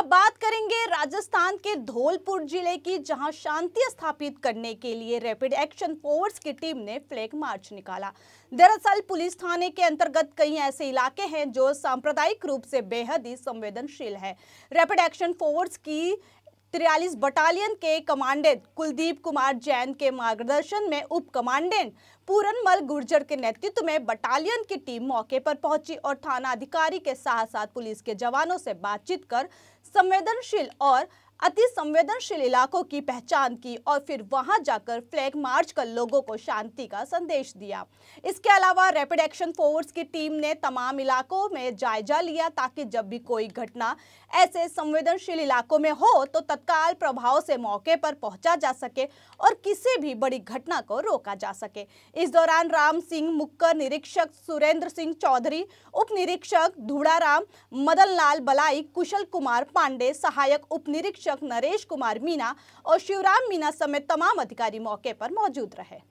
अब बात करेंगे राजस्थान के धौलपुर जिले की जहां शांति स्थापित करने के लिए रैपिड एक्शन फोर्स की टीम ने फ्लैग मार्च निकाला दरअसल पुलिस थाने के अंतर्गत कई ऐसे इलाके हैं जो सांप्रदायिक रूप से बेहद ही संवेदनशील है रैपिड एक्शन फोर्स की तिरालीस बटालियन के कमांडेंट कुलदीप कुमार जैन के मार्गदर्शन में उप कमांडेंट पूरनमल गुर्जर के नेतृत्व में बटालियन की टीम मौके पर पहुंची और थाना अधिकारी के साथ साथ पुलिस के जवानों से बातचीत कर संवेदनशील और अति संवेदनशील इलाकों की पहचान की और फिर वहां जाकर फ्लैग मार्च कर लोगों को शांति का संदेश दिया इसके अलावा रैपिड एक्शन फोर्स की टीम ने तमाम इलाकों में जायजा लिया ताकि जब भी कोई घटना ऐसे संवेदनशील इलाकों में हो तो तत्काल प्रभाव से मौके पर पहुंचा जा सके और किसी भी बड़ी घटना को रोका जा सके इस दौरान राम सिंह मुक्कर निरीक्षक सुरेंद्र सिंह चौधरी उप निरीक्षक धूड़ाराम मदन लाल बलाई कुशल कुमार पांडे सहायक उप निरीक्षक निरीक्षक नरेश कुमार मीना और शिवराम मीना समेत तमाम अधिकारी मौके पर मौजूद रहे